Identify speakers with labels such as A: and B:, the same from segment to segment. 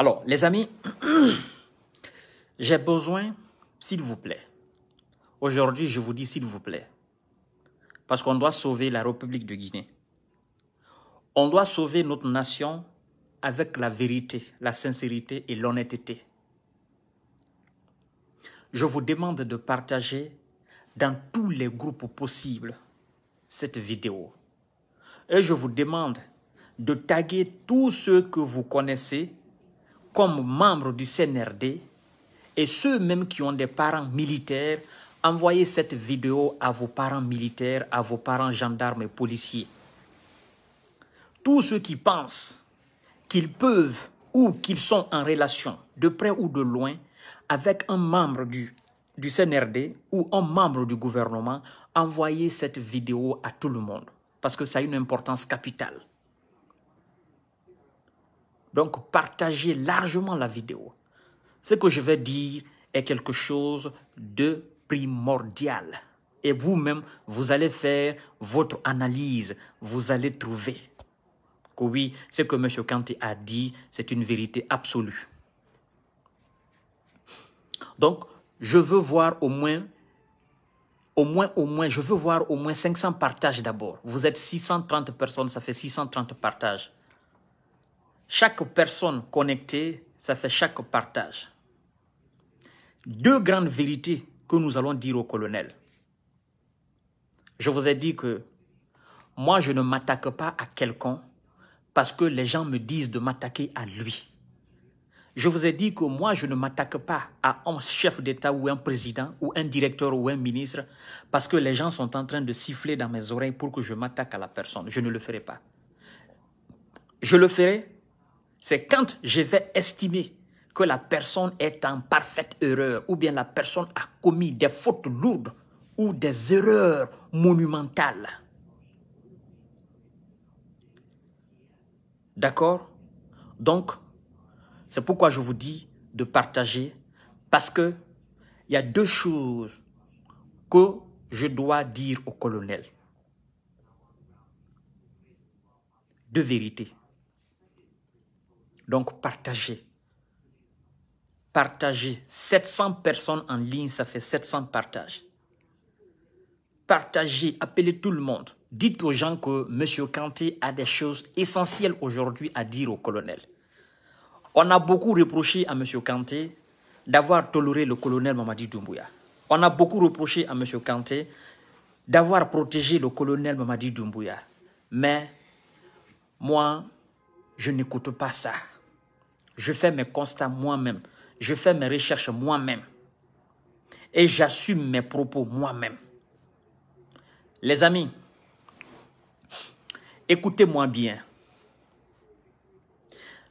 A: Alors, les amis, j'ai besoin, s'il vous plaît, aujourd'hui, je vous dis s'il vous plaît, parce qu'on doit sauver la République de Guinée. On doit sauver notre nation avec la vérité, la sincérité et l'honnêteté. Je vous demande de partager dans tous les groupes possibles cette vidéo. Et je vous demande de taguer tous ceux que vous connaissez comme membres du CNRD et ceux même qui ont des parents militaires, envoyez cette vidéo à vos parents militaires, à vos parents gendarmes et policiers. Tous ceux qui pensent qu'ils peuvent ou qu'ils sont en relation, de près ou de loin, avec un membre du, du CNRD ou un membre du gouvernement, envoyez cette vidéo à tout le monde parce que ça a une importance capitale. Donc, partagez largement la vidéo. Ce que je vais dire est quelque chose de primordial. Et vous-même, vous allez faire votre analyse. Vous allez trouver que oui, ce que M. Kanté a dit, c'est une vérité absolue. Donc, je veux voir au moins, au moins, au moins, je veux voir au moins 500 partages d'abord. Vous êtes 630 personnes, ça fait 630 partages. Chaque personne connectée, ça fait chaque partage. Deux grandes vérités que nous allons dire au colonel. Je vous ai dit que moi, je ne m'attaque pas à quelqu'un parce que les gens me disent de m'attaquer à lui. Je vous ai dit que moi, je ne m'attaque pas à un chef d'État ou un président ou un directeur ou un ministre parce que les gens sont en train de siffler dans mes oreilles pour que je m'attaque à la personne. Je ne le ferai pas. Je le ferai c'est quand je vais estimer que la personne est en parfaite erreur ou bien la personne a commis des fautes lourdes ou des erreurs monumentales. D'accord Donc, c'est pourquoi je vous dis de partager parce que il y a deux choses que je dois dire au colonel. Deux vérités. Donc partagez. Partagez. 700 personnes en ligne, ça fait 700 partages. Partagez, appelez tout le monde. Dites aux gens que M. Kanté a des choses essentielles aujourd'hui à dire au colonel. On a beaucoup reproché à M. Kanté d'avoir toléré le colonel Mamadi Doumbouya. On a beaucoup reproché à M. Kanté d'avoir protégé le colonel Mamadi Doumbouya. Mais moi, je n'écoute pas ça. Je fais mes constats moi-même. Je fais mes recherches moi-même. Et j'assume mes propos moi-même. Les amis, écoutez-moi bien.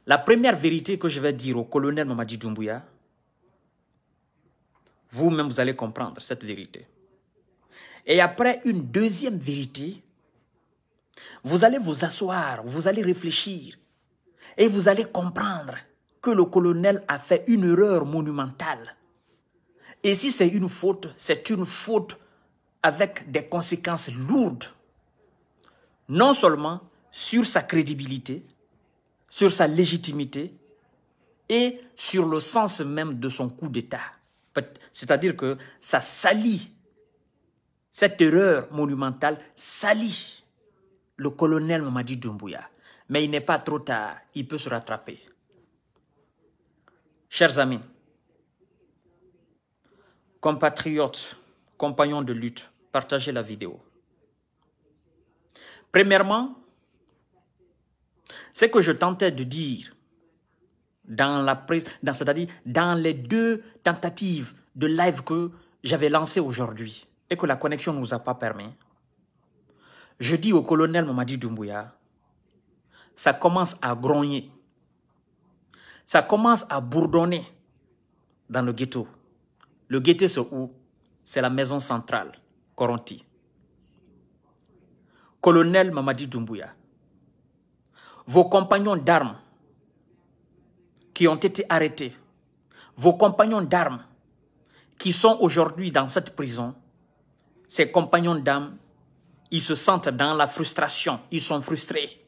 A: La première vérité que je vais dire au colonel Mamadi Doumbouya, vous-même, vous allez comprendre cette vérité. Et après une deuxième vérité, vous allez vous asseoir, vous allez réfléchir et vous allez comprendre que le colonel a fait une erreur monumentale. Et si c'est une faute, c'est une faute avec des conséquences lourdes, non seulement sur sa crédibilité, sur sa légitimité et sur le sens même de son coup d'État. C'est-à-dire que ça salit, cette erreur monumentale salit le colonel Mamadi Doumbouya. Mais il n'est pas trop tard, il peut se rattraper. Chers amis, compatriotes, compagnons de lutte, partagez la vidéo. Premièrement, ce que je tentais de dire, dans la prise, dans, c'est-à-dire dans les deux tentatives de live que j'avais lancées aujourd'hui et que la connexion ne nous a pas permis, je dis au colonel Mamadi Doumbouya, ça commence à grogner ça commence à bourdonner dans le ghetto. Le ghetto, c'est où C'est la maison centrale, Coronti. Colonel Mamadi Doumbouya, vos compagnons d'armes qui ont été arrêtés, vos compagnons d'armes qui sont aujourd'hui dans cette prison, ces compagnons d'armes, ils se sentent dans la frustration, ils sont frustrés.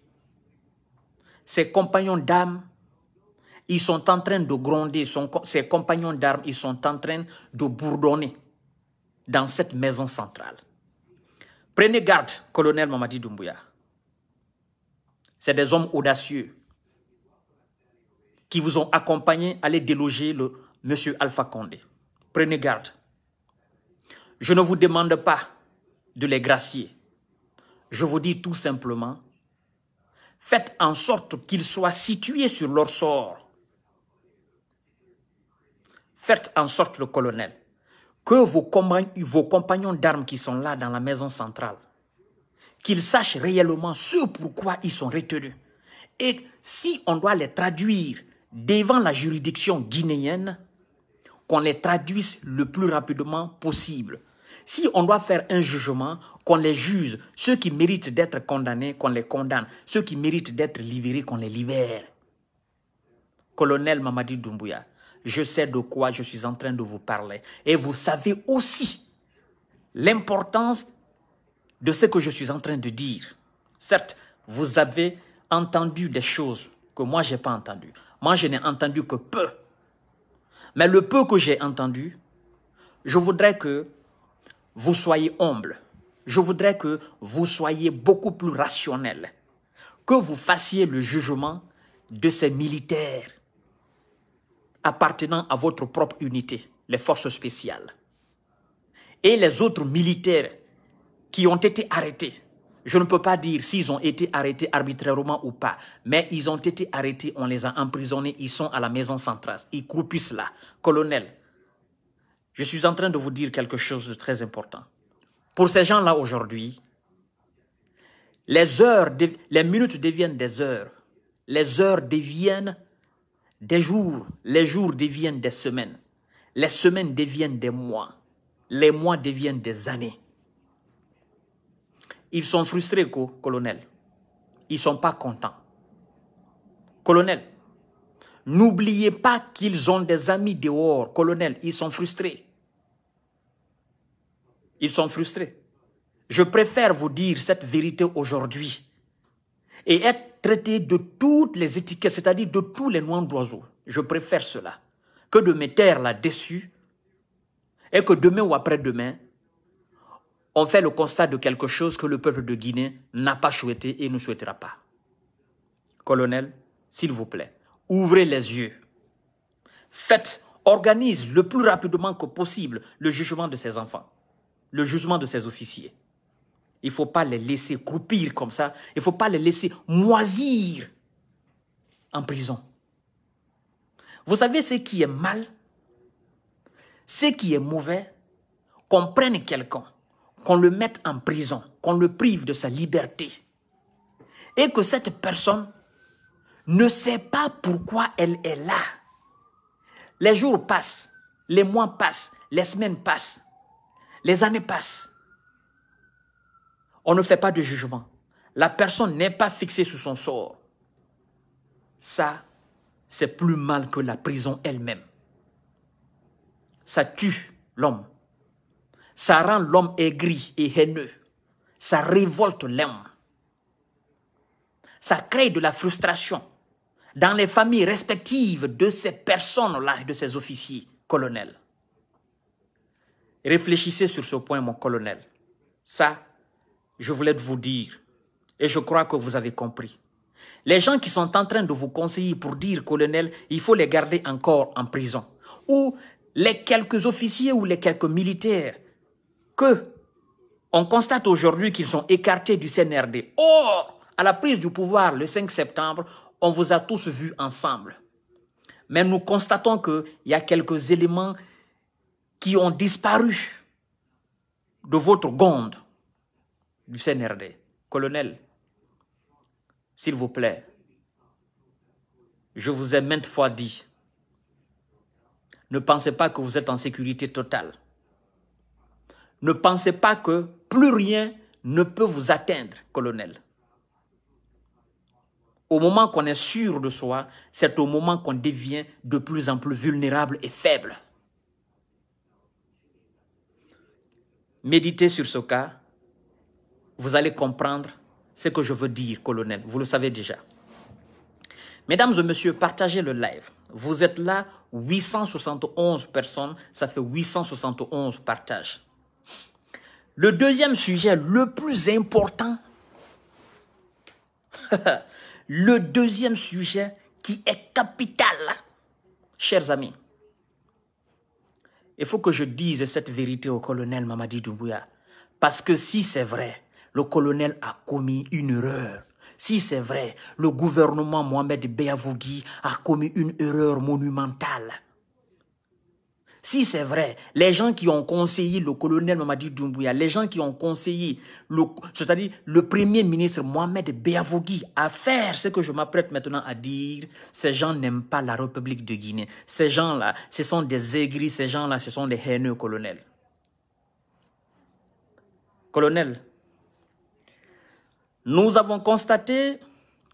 A: Ces compagnons d'armes ils sont en train de gronder, son, ses compagnons d'armes, ils sont en train de bourdonner dans cette maison centrale. Prenez garde, colonel Mamadi Doumbouya. C'est des hommes audacieux qui vous ont accompagné à aller déloger le monsieur Alpha Condé. Prenez garde. Je ne vous demande pas de les gracier. Je vous dis tout simplement, faites en sorte qu'ils soient situés sur leur sort Faites en sorte, le colonel, que vos, compagnons d'armes qui sont là dans la maison centrale, qu'ils sachent réellement ce pourquoi ils sont retenus. Et si on doit les traduire devant la juridiction guinéenne, qu'on les traduise le plus rapidement possible. Si on doit faire un jugement, qu'on les juge. Ceux qui méritent d'être condamnés, qu'on les condamne. Ceux qui méritent d'être libérés, qu'on les libère. Colonel Mamadi Doumbouya, je sais de quoi je suis en train de vous parler. Et vous savez aussi l'importance de ce que je suis en train de dire. Certes, vous avez entendu des choses que moi, je n'ai pas entendues. Moi, je n'ai entendu que peu. Mais le peu que j'ai entendu, je voudrais que vous soyez humble. Je voudrais que vous soyez beaucoup plus rationnel. Que vous fassiez le jugement de ces militaires appartenant à votre propre unité, les forces spéciales, et les autres militaires qui ont été arrêtés. Je ne peux pas dire s'ils ont été arrêtés arbitrairement ou pas, mais ils ont été arrêtés, on les a emprisonnés, ils sont à la maison centrale, ils croupissent là. Colonel, je suis en train de vous dire quelque chose de très important. Pour ces gens-là aujourd'hui, les heures, les minutes deviennent des heures, les heures deviennent des jours, les jours deviennent des semaines. Les semaines deviennent des mois. Les mois deviennent des années. Ils sont frustrés, colonel. Ils ne sont pas contents. Colonel, n'oubliez pas qu'ils ont des amis dehors. Colonel, ils sont frustrés. Ils sont frustrés. Je préfère vous dire cette vérité aujourd'hui et être traiter de toutes les étiquettes, c'est-à-dire de tous les noms d'oiseaux. Je préfère cela que de me taire là-dessus et que demain ou après-demain, on fait le constat de quelque chose que le peuple de Guinée n'a pas souhaité et ne souhaitera pas. Colonel, s'il vous plaît, ouvrez les yeux. Faites, organise le plus rapidement que possible le jugement de ces enfants, le jugement de ces officiers. Il ne faut pas les laisser croupir comme ça. Il ne faut pas les laisser moisir en prison. Vous savez ce qui est mal, ce qui est mauvais, qu'on prenne quelqu'un, qu'on le mette en prison, qu'on le prive de sa liberté. Et que cette personne ne sait pas pourquoi elle est là. Les jours passent, les mois passent, les semaines passent, les années passent. On ne fait pas de jugement. La personne n'est pas fixée sur son sort. Ça, c'est plus mal que la prison elle-même. Ça tue l'homme. Ça rend l'homme aigri et haineux. Ça révolte l'homme. Ça crée de la frustration dans les familles respectives de ces personnes-là, de ces officiers, colonels. Réfléchissez sur ce point, mon colonel. Ça, je voulais vous dire, et je crois que vous avez compris. Les gens qui sont en train de vous conseiller pour dire, colonel, il faut les garder encore en prison. Ou les quelques officiers ou les quelques militaires que on constate aujourd'hui qu'ils sont écartés du CNRD. Or, à la prise du pouvoir le 5 septembre, on vous a tous vus ensemble. Mais nous constatons qu'il y a quelques éléments qui ont disparu de votre gonde du CNRD, colonel, s'il vous plaît, je vous ai maintes fois dit, ne pensez pas que vous êtes en sécurité totale. Ne pensez pas que plus rien ne peut vous atteindre, colonel. Au moment qu'on est sûr de soi, c'est au moment qu'on devient de plus en plus vulnérable et faible. Méditez sur ce cas vous allez comprendre ce que je veux dire, colonel. Vous le savez déjà. Mesdames et messieurs, partagez le live. Vous êtes là, 871 personnes, ça fait 871 partages. Le deuxième sujet, le plus important, le deuxième sujet qui est capital, chers amis, il faut que je dise cette vérité au colonel Mamadi Doumbouya, parce que si c'est vrai, le colonel a commis une erreur. Si c'est vrai, le gouvernement Mohamed Beyavougui a commis une erreur monumentale. Si c'est vrai, les gens qui ont conseillé le colonel Mamadi Doumbouya, les gens qui ont conseillé, c'est-à-dire le premier ministre Mohamed Beyavougui à faire ce que je m'apprête maintenant à dire, ces gens n'aiment pas la République de Guinée. Ces gens-là, ce sont des aigris, ces gens-là, ce sont des haineux colonels. Colonel, nous avons constaté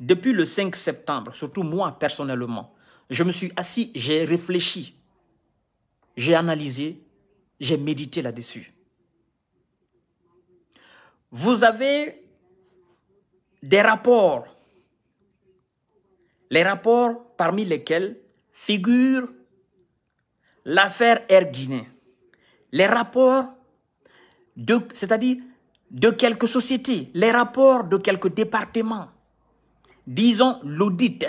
A: depuis le 5 septembre, surtout moi personnellement, je me suis assis, j'ai réfléchi, j'ai analysé, j'ai médité là-dessus. Vous avez des rapports, les rapports parmi lesquels figure l'affaire Air les rapports de, c'est-à-dire de quelques sociétés, les rapports de quelques départements, disons l'audit.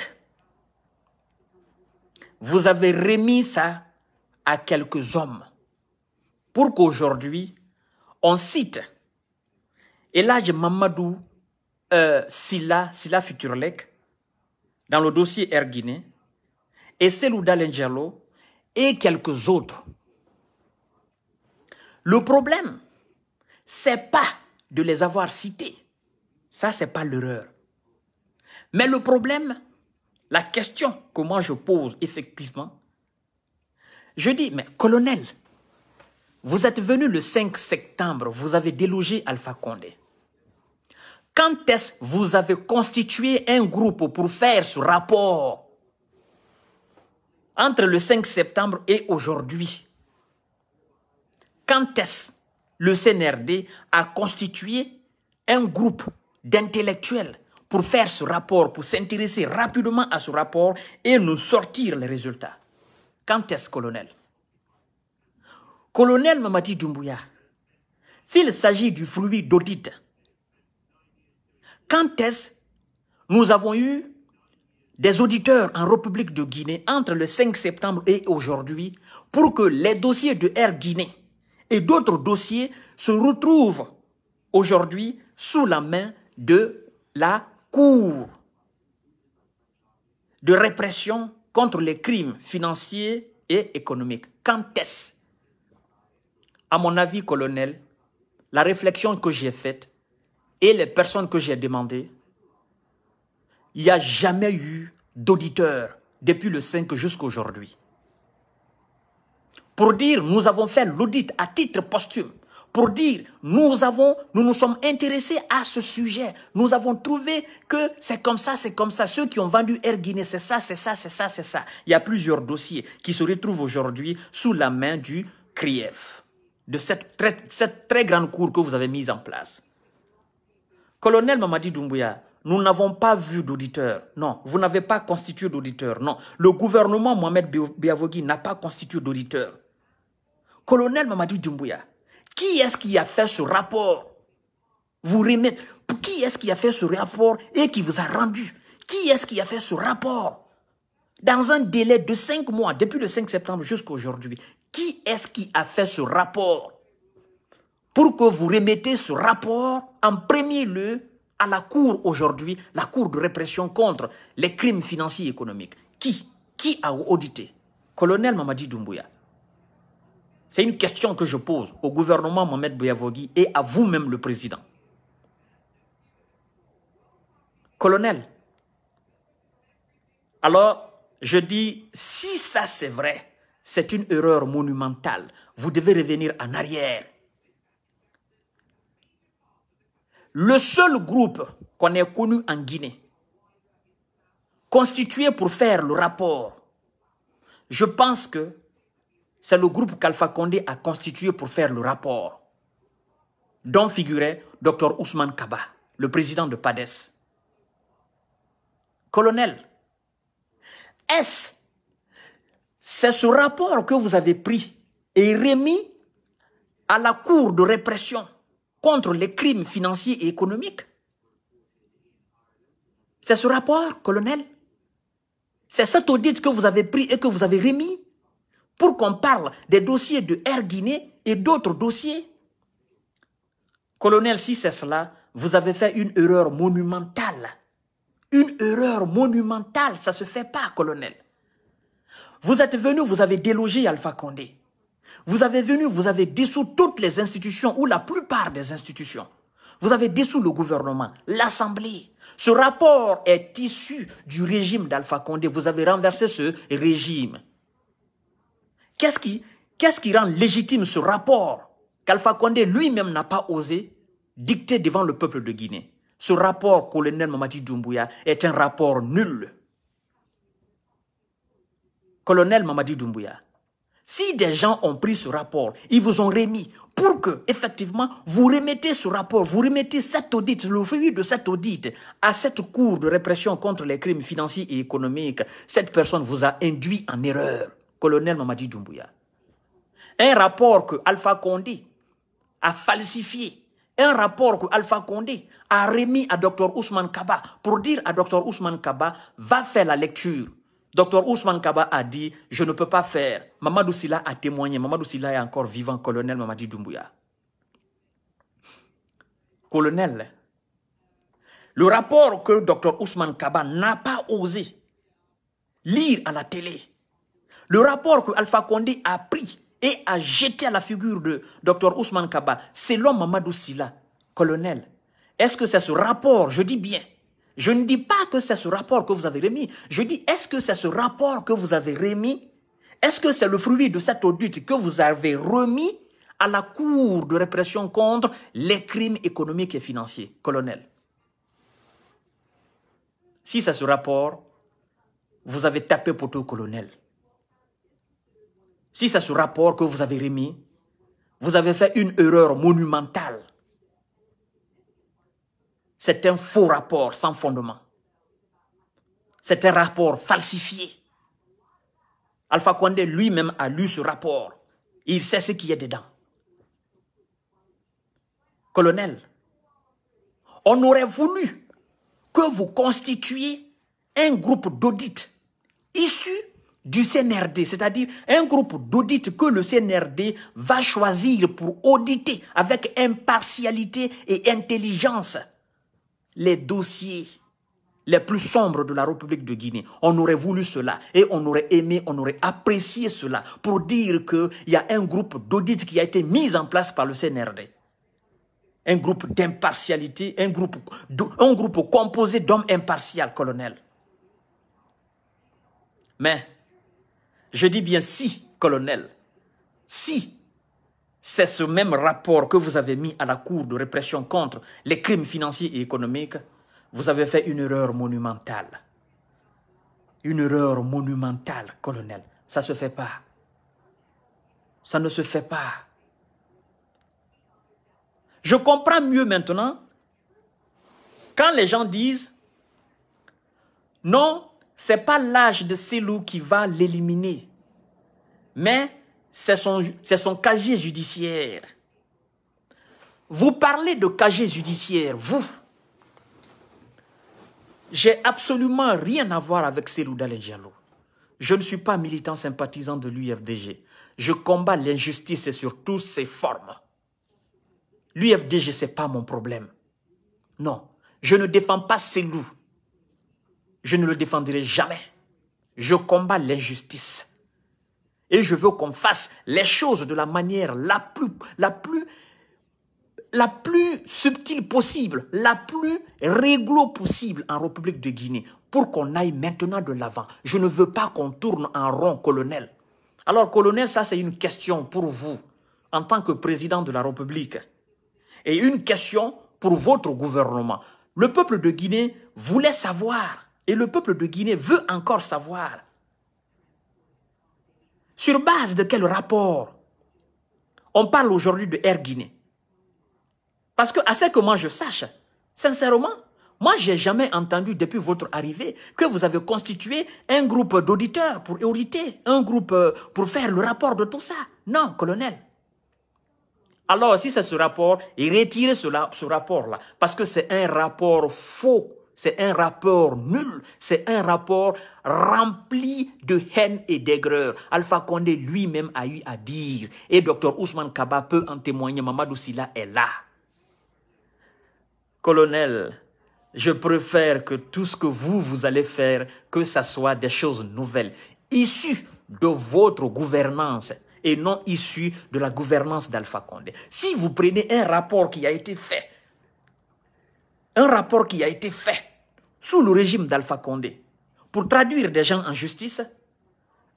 A: Vous avez remis ça à quelques hommes pour qu'aujourd'hui, on cite Elage Mamadou euh, Silla, Silla Futurlek, dans le dossier Air Guinée, et Selouda Lengelo, et quelques autres. Le problème, c'est pas de les avoir cités. Ça, ce n'est pas l'erreur. Mais le problème, la question que moi je pose effectivement, je dis, mais colonel, vous êtes venu le 5 septembre, vous avez délogé Alpha Condé. Quand est-ce vous avez constitué un groupe pour faire ce rapport entre le 5 septembre et aujourd'hui Quand est-ce le CNRD a constitué un groupe d'intellectuels pour faire ce rapport, pour s'intéresser rapidement à ce rapport et nous sortir les résultats. Quand est-ce, colonel Colonel Mamadi Doumbouya, s'il s'agit du fruit d'audit, quand est-ce nous avons eu des auditeurs en République de Guinée entre le 5 septembre et aujourd'hui pour que les dossiers de Air Guinée et d'autres dossiers se retrouvent aujourd'hui sous la main de la Cour de répression contre les crimes financiers et économiques. Quand est-ce À mon avis, colonel, la réflexion que j'ai faite et les personnes que j'ai demandées, il n'y a jamais eu d'auditeur depuis le 5 aujourd'hui pour dire nous avons fait l'audit à titre posthume, pour dire nous avons, nous nous sommes intéressés à ce sujet, nous avons trouvé que c'est comme ça, c'est comme ça, ceux qui ont vendu Air Guinée, c'est ça, c'est ça, c'est ça, c'est ça. Il y a plusieurs dossiers qui se retrouvent aujourd'hui sous la main du Kriev, de cette très, cette très grande cour que vous avez mise en place. Colonel Mamadi Doumbouya, nous n'avons pas vu d'auditeur. Non, vous n'avez pas constitué d'auditeur. Non, le gouvernement Mohamed Biavogui n'a pas constitué d'auditeur colonel Mamadou Doumbouya, qui est-ce qui a fait ce rapport Vous remettez, qui est-ce qui a fait ce rapport et qui vous a rendu Qui est-ce qui a fait ce rapport Dans un délai de cinq mois, depuis le 5 septembre jusqu'à aujourd'hui, qui est-ce qui a fait ce rapport Pour que vous remettez ce rapport en premier lieu à la Cour aujourd'hui, la Cour de répression contre les crimes financiers et économiques. Qui Qui a audité Colonel Mamadi Doumbouya. C'est une question que je pose au gouvernement Mohamed Bouyavogui et à vous-même le président. Colonel, alors je dis, si ça c'est vrai, c'est une erreur monumentale. Vous devez revenir en arrière. Le seul groupe qu'on ait connu en Guinée, constitué pour faire le rapport, je pense que c'est le groupe qu'Alpha Condé a constitué pour faire le rapport, dont figurait Dr Ousmane Kaba, le président de PADES. Colonel, est-ce c'est ce rapport que vous avez pris et remis à la Cour de répression contre les crimes financiers et économiques C'est ce rapport, colonel C'est cet audit que vous avez pris et que vous avez remis pour qu'on parle des dossiers de Air Guinée et d'autres dossiers. Colonel, si c'est cela, vous avez fait une erreur monumentale. Une erreur monumentale, ça se fait pas, colonel. Vous êtes venu, vous avez délogé Alpha Condé. Vous avez venu, vous avez dissous toutes les institutions ou la plupart des institutions. Vous avez dissous le gouvernement, l'Assemblée. Ce rapport est issu du régime d'Alpha Condé. Vous avez renversé ce régime. Qu'est-ce qui, qu'est-ce qui rend légitime ce rapport qu'Alpha Condé lui-même n'a pas osé dicter devant le peuple de Guinée Ce rapport, colonel Mamadi Doumbouya, est un rapport nul. Colonel Mamadi Doumbouya, si des gens ont pris ce rapport, ils vous ont remis pour que, effectivement, vous remettez ce rapport, vous remettez cet audit, le fruit de cet audit à cette cour de répression contre les crimes financiers et économiques. Cette personne vous a induit en erreur colonel Mamadi Doumbouya. Un rapport que Alpha Condé a falsifié. Un rapport que Alpha Condé a remis à Dr Ousmane Kaba pour dire à Dr Ousmane Kaba, va faire la lecture. Dr Ousmane Kaba a dit, je ne peux pas faire. Mamadou Sila a témoigné. Mamadou Sila est encore vivant, colonel Mamadi Doumbouya. Colonel, le rapport que Dr Ousmane Kaba n'a pas osé lire à la télé, le rapport que Alpha Condé a pris et a jeté à la figure de Dr Ousmane Kaba, c'est l'homme Mamadou Silla, colonel. Est-ce que c'est ce rapport, je dis bien, je ne dis pas que c'est ce rapport que vous avez remis, je dis est-ce que c'est ce rapport que vous avez remis, est-ce que c'est le fruit de cette audit que vous avez remis à la Cour de répression contre les crimes économiques et financiers, colonel Si c'est ce rapport, vous avez tapé pour tout, colonel si c'est ce rapport que vous avez remis, vous avez fait une erreur monumentale. C'est un faux rapport sans fondement. C'est un rapport falsifié. Alpha Condé lui-même a lu ce rapport. Il sait ce qui est dedans. Colonel, on aurait voulu que vous constituiez un groupe d'audit issu du CNRD, c'est-à-dire un groupe d'audit que le CNRD va choisir pour auditer avec impartialité et intelligence les dossiers les plus sombres de la République de Guinée. On aurait voulu cela et on aurait aimé, on aurait apprécié cela pour dire qu'il y a un groupe d'audit qui a été mis en place par le CNRD. Un groupe d'impartialité, un groupe, un groupe composé d'hommes impartials, colonel. Mais je dis bien si, colonel, si c'est ce même rapport que vous avez mis à la Cour de répression contre les crimes financiers et économiques, vous avez fait une erreur monumentale. Une erreur monumentale, colonel. Ça ne se fait pas. Ça ne se fait pas. Je comprends mieux maintenant quand les gens disent non, n'est pas l'âge de loups qui va l'éliminer, mais c'est son, son casier judiciaire. Vous parlez de casier judiciaire, vous. J'ai absolument rien à voir avec loups Diallo. Je ne suis pas militant sympathisant de l'UFDG. Je combats l'injustice et surtout ses formes. L'UFDG, ce n'est pas mon problème. Non, je ne défends pas loups je ne le défendrai jamais. Je combats l'injustice. Et je veux qu'on fasse les choses de la manière la plus, la plus, la plus subtile possible, la plus réglo possible en République de Guinée pour qu'on aille maintenant de l'avant. Je ne veux pas qu'on tourne en rond, colonel. Alors, colonel, ça, c'est une question pour vous en tant que président de la République et une question pour votre gouvernement. Le peuple de Guinée voulait savoir et le peuple de Guinée veut encore savoir sur base de quel rapport on parle aujourd'hui de Air Guinée. Parce que, à ce que moi je sache, sincèrement, moi j'ai jamais entendu depuis votre arrivée que vous avez constitué un groupe d'auditeurs pour auditer, un groupe euh, pour faire le rapport de tout ça. Non, colonel. Alors, si c'est ce rapport, retirez cela, ce rapport-là, parce que c'est un rapport faux. C'est un rapport nul, c'est un rapport rempli de haine et d'aigreur. Alpha Condé lui-même a eu à dire, et Dr Ousmane Kaba peut en témoigner, Mamadou Silla est là. Colonel, je préfère que tout ce que vous, vous allez faire, que ça soit des choses nouvelles, issues de votre gouvernance et non issues de la gouvernance d'Alpha Condé. Si vous prenez un rapport qui a été fait, un rapport qui a été fait sous le régime d'Alpha Condé, pour traduire des gens en justice,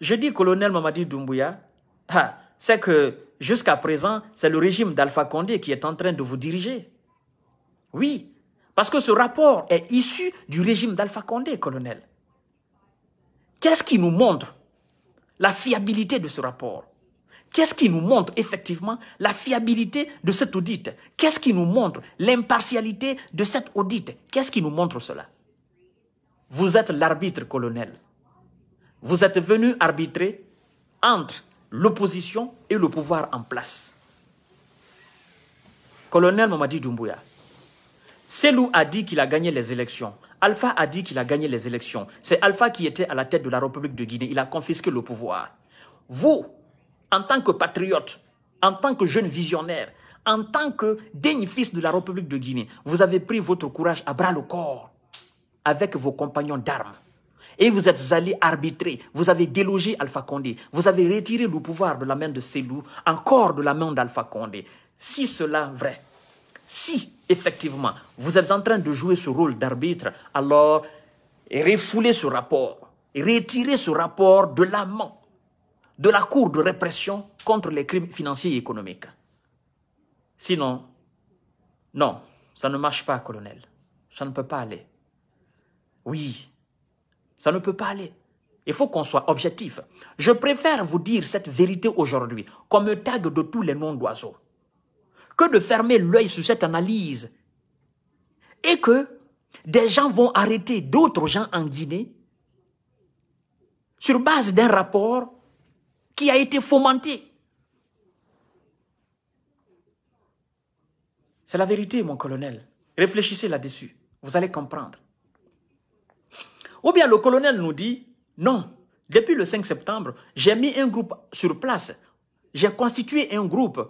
A: je dis colonel Mamadi Doumbouya, ah, c'est que jusqu'à présent, c'est le régime d'Alpha Condé qui est en train de vous diriger. Oui, parce que ce rapport est issu du régime d'Alpha Condé, colonel. Qu'est-ce qui nous montre la fiabilité de ce rapport Qu'est-ce qui nous montre effectivement la fiabilité de cet audit Qu'est-ce qui nous montre l'impartialité de cet audit Qu'est-ce qui nous montre cela vous êtes l'arbitre colonel. Vous êtes venu arbitrer entre l'opposition et le pouvoir en place. Colonel Mamadi Doumbouya, Selou a dit qu'il a gagné les élections. Alpha a dit qu'il a gagné les élections. C'est Alpha qui était à la tête de la République de Guinée. Il a confisqué le pouvoir. Vous, en tant que patriote, en tant que jeune visionnaire, en tant que digne fils de la République de Guinée, vous avez pris votre courage à bras le corps avec vos compagnons d'armes. Et vous êtes allé arbitrer, vous avez délogé Alpha Condé, vous avez retiré le pouvoir de la main de Selou, encore de la main d'Alpha Condé. Si cela est vrai, si effectivement vous êtes en train de jouer ce rôle d'arbitre, alors refoulez ce rapport, retirez ce rapport de la main de la Cour de répression contre les crimes financiers et économiques. Sinon, non, ça ne marche pas, colonel. Ça ne peut pas aller. Oui, ça ne peut pas aller. Il faut qu'on soit objectif. Je préfère vous dire cette vérité aujourd'hui, comme me tag de tous les noms d'oiseaux, que de fermer l'œil sur cette analyse et que des gens vont arrêter d'autres gens en Guinée sur base d'un rapport qui a été fomenté. C'est la vérité, mon colonel. Réfléchissez là-dessus. Vous allez comprendre. Ou bien le colonel nous dit, non, depuis le 5 septembre, j'ai mis un groupe sur place. J'ai constitué un groupe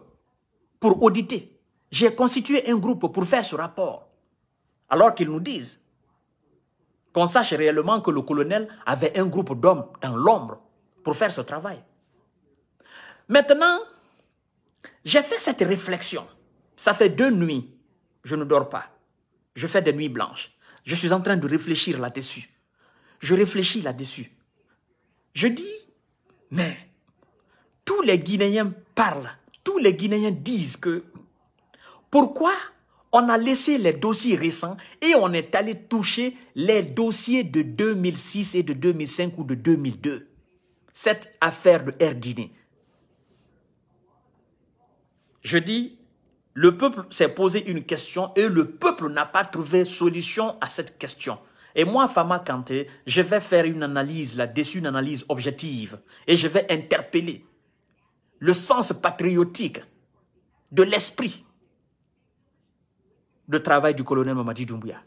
A: pour auditer. J'ai constitué un groupe pour faire ce rapport. Alors qu'ils nous disent qu'on sache réellement que le colonel avait un groupe d'hommes dans l'ombre pour faire ce travail. Maintenant, j'ai fait cette réflexion. Ça fait deux nuits. Je ne dors pas. Je fais des nuits blanches. Je suis en train de réfléchir là-dessus je réfléchis là-dessus. Je dis, mais tous les Guinéens parlent, tous les Guinéens disent que pourquoi on a laissé les dossiers récents et on est allé toucher les dossiers de 2006 et de 2005 ou de 2002. Cette affaire de Guinée. Je dis, le peuple s'est posé une question et le peuple n'a pas trouvé solution à cette question. Et moi, Fama Kanté, je vais faire une analyse là-dessus, une analyse objective. Et je vais interpeller le sens patriotique de l'esprit de travail du colonel Mamadi Doumbouya.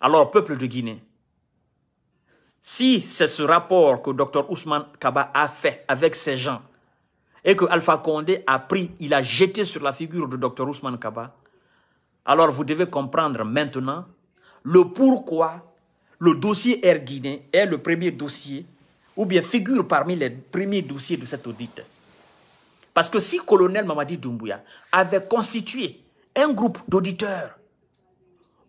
A: Alors, peuple de Guinée, si c'est ce rapport que Dr Ousmane Kaba a fait avec ces gens et que Alpha Condé a pris, il a jeté sur la figure de Dr Ousmane Kaba, alors vous devez comprendre maintenant le pourquoi le dossier Air Guinée est le premier dossier, ou bien figure parmi les premiers dossiers de cet audite. Parce que si colonel Mamadi Doumbouya avait constitué un groupe d'auditeurs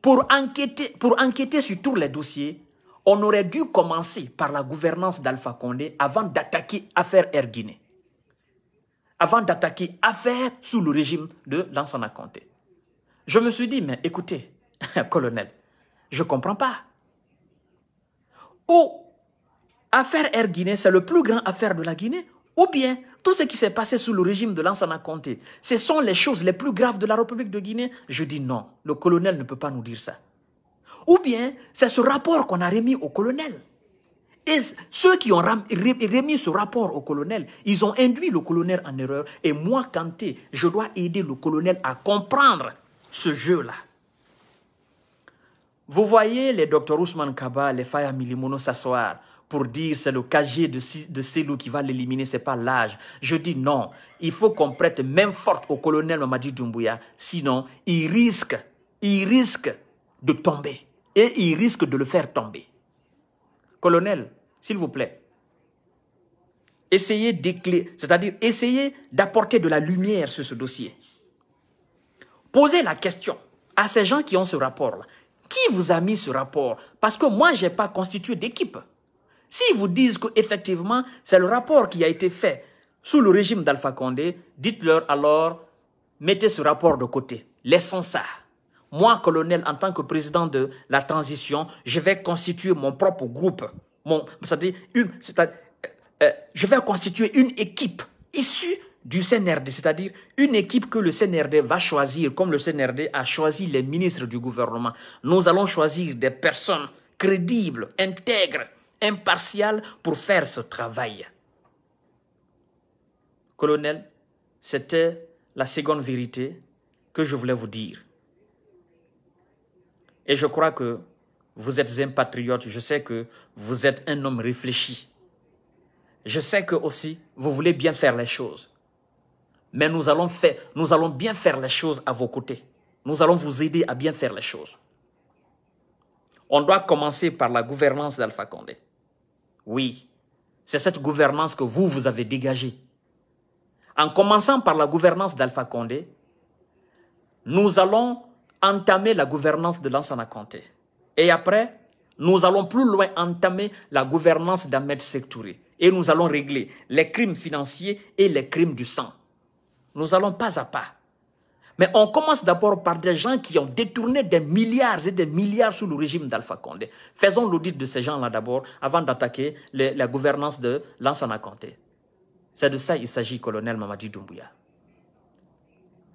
A: pour enquêter, pour enquêter sur tous les dossiers, on aurait dû commencer par la gouvernance d'Alpha Condé avant d'attaquer affaire Air Guinée, avant d'attaquer affaire sous le régime de Lansana Conté. Je me suis dit, mais écoutez, colonel, je ne comprends pas. Ou, affaire Air Guinée, c'est le plus grand affaire de la Guinée, ou bien tout ce qui s'est passé sous le régime de l'Ansana Conté, ce sont les choses les plus graves de la République de Guinée. Je dis non, le colonel ne peut pas nous dire ça. Ou bien, c'est ce rapport qu'on a remis au colonel. Et ceux qui ont remis ce rapport au colonel, ils ont induit le colonel en erreur. Et moi, Kanté, je dois aider le colonel à comprendre ce jeu-là. Vous voyez les docteurs Ousmane Kaba, les Faya Milimono s'asseoir pour dire c'est le KG de, de Selou qui va l'éliminer, n'est pas l'âge. Je dis non, il faut qu'on prête même forte au colonel Mamadi Doumbouya, sinon il risque, il risque de tomber et il risque de le faire tomber. Colonel, s'il vous plaît, essayez d'éclairer, c'est-à-dire essayez d'apporter de la lumière sur ce dossier. Posez la question à ces gens qui ont ce rapport-là qui vous a mis ce rapport Parce que moi, je n'ai pas constitué d'équipe. S'ils vous disent qu'effectivement, c'est le rapport qui a été fait sous le régime d'Alpha Condé, dites-leur alors, mettez ce rapport de côté. Laissons ça. Moi, colonel, en tant que président de la transition, je vais constituer mon propre groupe. Mon, euh, euh, je vais constituer une équipe issue du CNRD, c'est-à-dire une équipe que le CNRD va choisir, comme le CNRD a choisi les ministres du gouvernement. Nous allons choisir des personnes crédibles, intègres, impartiales pour faire ce travail. Colonel, c'était la seconde vérité que je voulais vous dire. Et je crois que vous êtes un patriote, je sais que vous êtes un homme réfléchi. Je sais que aussi, vous voulez bien faire les choses mais nous allons, faire, nous allons bien faire les choses à vos côtés. Nous allons vous aider à bien faire les choses. On doit commencer par la gouvernance d'Alpha Condé. Oui, c'est cette gouvernance que vous, vous avez dégagée. En commençant par la gouvernance d'Alpha Condé, nous allons entamer la gouvernance de Lansana Conté. Et après, nous allons plus loin entamer la gouvernance d'Ahmed Sektouri. Et nous allons régler les crimes financiers et les crimes du sang. Nous allons pas à pas. Mais on commence d'abord par des gens qui ont détourné des milliards et des milliards sous le régime d'Alpha Condé. Faisons l'audit de ces gens-là d'abord avant d'attaquer la gouvernance de Lansana Conté. C'est de ça il s'agit, colonel Mamadi Doumbouya.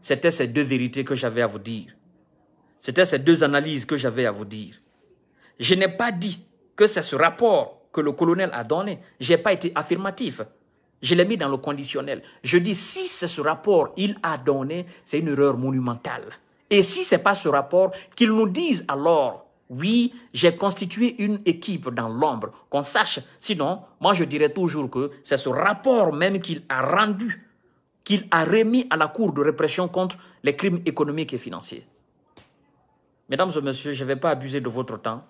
A: C'était ces deux vérités que j'avais à vous dire. C'était ces deux analyses que j'avais à vous dire. Je n'ai pas dit que c'est ce rapport que le colonel a donné. Je n'ai pas été affirmatif. Je l'ai mis dans le conditionnel. Je dis si c'est ce rapport il a donné, c'est une erreur monumentale. Et si c'est pas ce rapport, qu'il nous dise alors, oui, j'ai constitué une équipe dans l'ombre, qu'on sache. Sinon, moi je dirais toujours que c'est ce rapport même qu'il a rendu, qu'il a remis à la Cour de répression contre les crimes économiques et financiers. Mesdames et messieurs, je ne vais pas abuser de votre temps.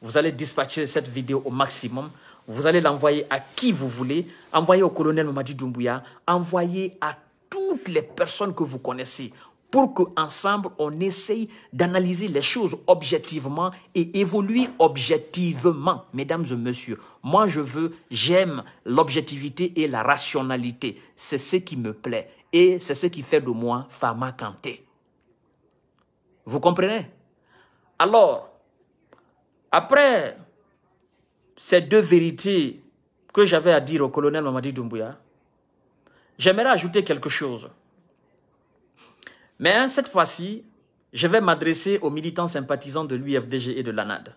A: Vous allez dispatcher cette vidéo au maximum vous allez l'envoyer à qui vous voulez. Envoyez au colonel Mamadi Doumbouya. Envoyez à toutes les personnes que vous connaissez pour qu'ensemble, on essaye d'analyser les choses objectivement et évoluer objectivement. Mesdames et messieurs, moi je veux, j'aime l'objectivité et la rationalité. C'est ce qui me plaît et c'est ce qui fait de moi Fama Kanté. Vous comprenez Alors, après ces deux vérités que j'avais à dire au colonel Mamadi Doumbouya, j'aimerais ajouter quelque chose. Mais hein, cette fois-ci, je vais m'adresser aux militants sympathisants de l'UFDG et de l'ANAD.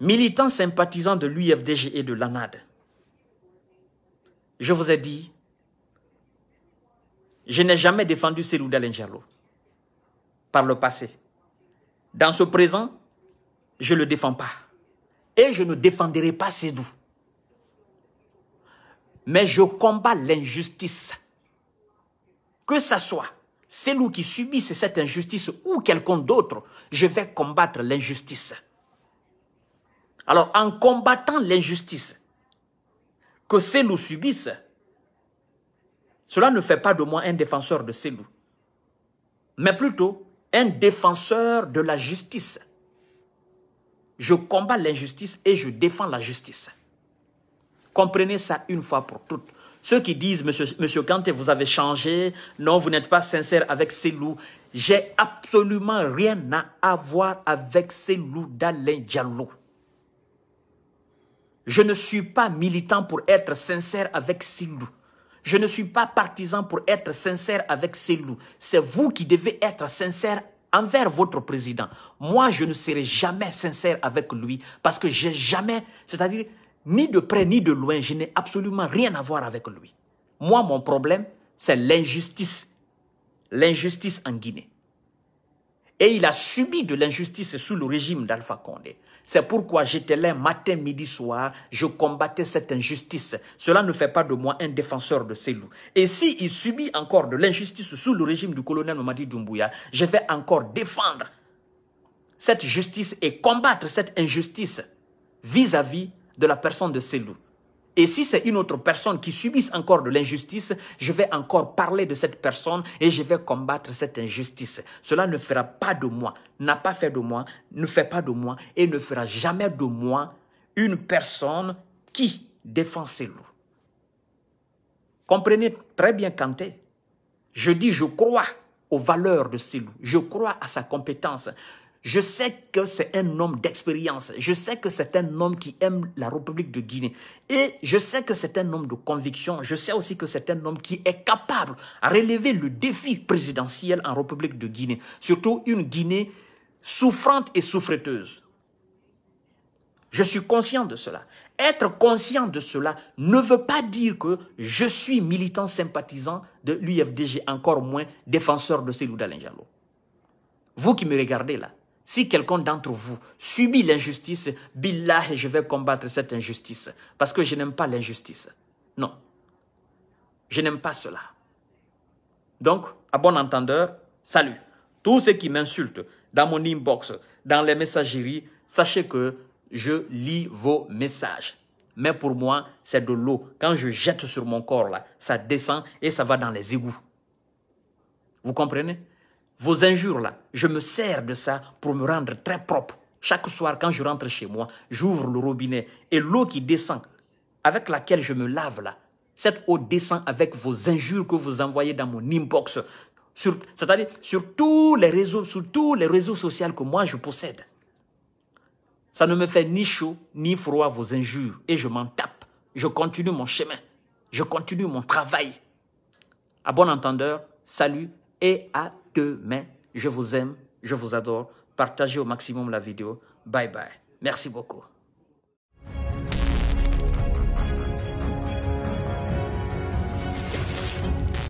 A: Militants sympathisants de l'UFDG et de l'ANAD, je vous ai dit, je n'ai jamais défendu Selouda Lenjalo par le passé. Dans ce présent, je ne le défends pas et je ne défendrai pas loups. Mais je combats l'injustice. Que ce soit loups qui subissent cette injustice ou quelqu'un d'autre, je vais combattre l'injustice. Alors, en combattant l'injustice que loups subissent, cela ne fait pas de moi un défenseur de loups, mais plutôt un défenseur de la justice. Je combats l'injustice et je défends la justice. Comprenez ça une fois pour toutes. Ceux qui disent, monsieur, Kanté, vous avez changé, non, vous n'êtes pas sincère avec ces loups. J'ai absolument rien à avoir avec ces loups d'Alain Diallo. Je ne suis pas militant pour être sincère avec ces loups. Je ne suis pas partisan pour être sincère avec ces loups. C'est vous qui devez être sincère envers votre président, moi, je ne serai jamais sincère avec lui parce que j'ai jamais, c'est-à-dire, ni de près ni de loin, je n'ai absolument rien à voir avec lui. Moi, mon problème, c'est l'injustice. L'injustice en Guinée. Et il a subi de l'injustice sous le régime d'Alpha Condé. C'est pourquoi j'étais là matin, midi, soir, je combattais cette injustice. Cela ne fait pas de moi un défenseur de ces loups. Et s'il il subit encore de l'injustice sous le régime du colonel Mamadi Doumbouya, je vais encore défendre cette justice et combattre cette injustice vis-à-vis de la personne de ces loups. Et si c'est une autre personne qui subisse encore de l'injustice, je vais encore parler de cette personne et je vais combattre cette injustice. Cela ne fera pas de moi, n'a pas fait de moi, ne fait pas de moi et ne fera jamais de moi une personne qui défend ses loups. Comprenez très bien Kanté. Je dis, je crois aux valeurs de loups. Je crois à sa compétence. Je sais que c'est un homme d'expérience. Je sais que c'est un homme qui aime la République de Guinée. Et je sais que c'est un homme de conviction. Je sais aussi que c'est un homme qui est capable de relever le défi présidentiel en République de Guinée. Surtout une Guinée souffrante et souffreteuse. Je suis conscient de cela. Être conscient de cela ne veut pas dire que je suis militant sympathisant de l'UFDG, encore moins défenseur de Célou jalo Vous qui me regardez là, si quelqu'un d'entre vous subit l'injustice, billah, je vais combattre cette injustice parce que je n'aime pas l'injustice. Non. Je n'aime pas cela. Donc, à bon entendeur, salut. Tous ceux qui m'insultent dans mon inbox, dans les messageries, sachez que je lis vos messages. Mais pour moi, c'est de l'eau. Quand je jette sur mon corps, ça descend et ça va dans les égouts. Vous comprenez vos injures là, je me sers de ça pour me rendre très propre. Chaque soir, quand je rentre chez moi, j'ouvre le robinet et l'eau qui descend, avec laquelle je me lave là, cette eau descend avec vos injures que vous envoyez dans mon inbox, c'est-à-dire sur tous les réseaux, sur tous les réseaux sociaux que moi je possède. Ça ne me fait ni chaud ni froid vos injures et je m'en tape. Je continue mon chemin. Je continue mon travail. À bon entendeur, salut et à demain. Je vous aime, je vous adore. Partagez au maximum la vidéo. Bye bye. Merci beaucoup.